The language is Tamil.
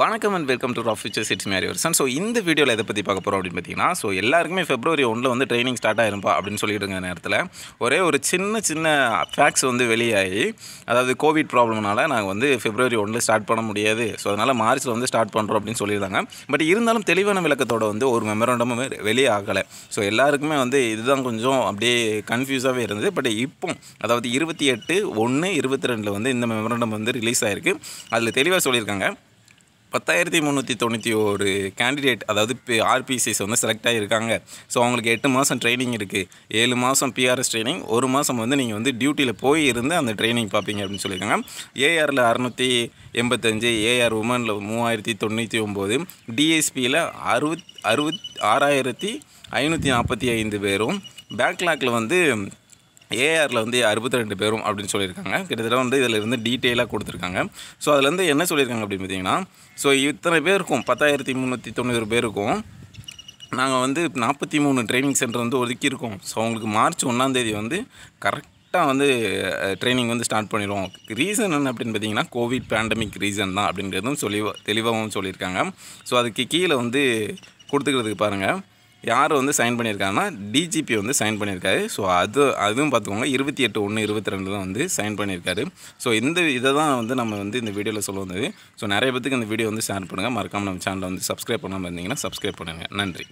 வணக்கம் and welcome to rough future sits Mary வருஷன் ஸோ இந்த வீடியோவில் எதை பற்றி பார்க்க போகிறோம் அப்படின்னு பார்த்தீங்கன்னா ஸோ எல்லாருக்குமே ஃபிப்ரவரி ஒன்றில் வந்து ட்ரைனிங் ஸ்டார்ட் ஆயிருப்பா அப்படின்னு சொல்லிட்டு இருக்க நேரத்தில் ஒரே ஒரு சின்ன சின்ன ஃபேக்ஸ் வந்து வெளியாகி அதாவது கோவிட் ப்ராப்ளம்னால நாங்கள் வந்து ஃபெப்ரவரி ஒன்றில் ஸ்டார்ட் பண்ண முடியாது ஸோ அதனால் மார்ச்சில் வந்து ஸ்டார்ட் பண்ணுறோம் அப்படின்னு சொல்லியிருந்தாங்க பட் இருந்தாலும் தெளிவான விளக்கத்தோட வந்து ஒரு மெமரண்டமும் வெளியே ஆகலை ஸோ எல்லாருக்குமே வந்து இதுதான் கொஞ்சம் அப்படியே கன்ஃபியூஸாகவே இருந்தது பட் இப்போ அதாவது இருபத்தி எட்டு ஒன்று இருபத்தி ரெண்டில் வந்து இந்த மெமரண்டம் வந்து ரிலீஸ் ஆகிருக்கு அதில் தெளிவாக சொல்லியிருக்காங்க பத்தாயிரத்தி முந்நூற்றி தொண்ணூற்றி ஒரு கேண்டிடேட் அதாவது ஆர்பிசிஸ் வந்து செலக்ட் ஆகியிருக்காங்க ஸோ அவங்களுக்கு எட்டு மாதம் ட்ரைனிங் இருக்குது ஏழு மாதம் பிஆர்எஸ் ட்ரைனிங் ஒரு மாதம் வந்து நீங்கள் வந்து டியூட்டியில் போய் இருந்து அந்த ட்ரைனிங் பார்ப்பீங்க அப்படின்னு சொல்லியிருக்காங்க ஏஆரில் அறநூற்றி எண்பத்தஞ்சு ஏஆர் உமனில் மூவாயிரத்தி தொண்ணூற்றி ஒம்பது டிஎஸ்பியில் அறுபத் அறுபத் ஆறாயிரத்தி ஐநூற்றி நாற்பத்தி ஐந்து பேரும் பேக்லாக்கில் வந்து ஏஆரில் வந்து அறுபத்தி ரெண்டு பேரும் அப்படின்னு சொல்லியிருக்காங்க கிட்டத்தட்ட வந்து இதில் இருந்து டீட்டெயிலாக கொடுத்துருக்காங்க ஸோ அதுலேருந்து என்ன சொல்லியிருக்காங்க அப்படின்னு பார்த்தீங்கன்னா ஸோ இத்தனை பேருக்கும் பத்தாயிரத்தி முந்நூற்றி தொண்ணூறு பேருக்கும் நாங்கள் வந்து நாற்பத்தி மூணு ட்ரைனிங் சென்டர் வந்து ஒதுக்கியிருக்கோம் ஸோ அவங்களுக்கு மார்ச் ஒன்றாந்தேதி வந்து கரெக்ட் கரெக்டாக வந்து ட்ரைனிங் வந்து ஸ்டார்ட் பண்ணிடுவோம் ரீசன் என்ன அப்படின்னு பார்த்தீங்கன்னா கோவிட் பேண்டமிக் ரீசன் தான் அப்படின்றதும் சொல்லி தெளிவாகவும் சொல்லியிருக்காங்க ஸோ அதுக்கு கீழே வந்து கொடுத்துக்கிறதுக்கு பாருங்கள் யார் வந்து சைன் பண்ணியிருக்காருன்னா டிஜிபி வந்து சைன் பண்ணியிருக்காரு ஸோ அது அதுவும் பார்த்துக்கோங்க இருபத்தி எட்டு ஒன்று இருபத்தி ரெண்டு தான் வந்து சைன் பண்ணியிருக்காரு ஸோ இந்த இதை தான் வந்து நம்ம வந்து இந்த வீடியோவில் சொல்ல வந்தது ஸோ நிறைய பேத்துக்கு இந்த வீடியோ வந்து ஷேர் பண்ணுங்கள் மறக்காமல் நம்ம சேனலில் வந்து சப்ஸ்கிரைப் பண்ணாமல் இருந்தீங்கன்னா சப்ஸ்கிரைப் பண்ணுங்கள் நன்றி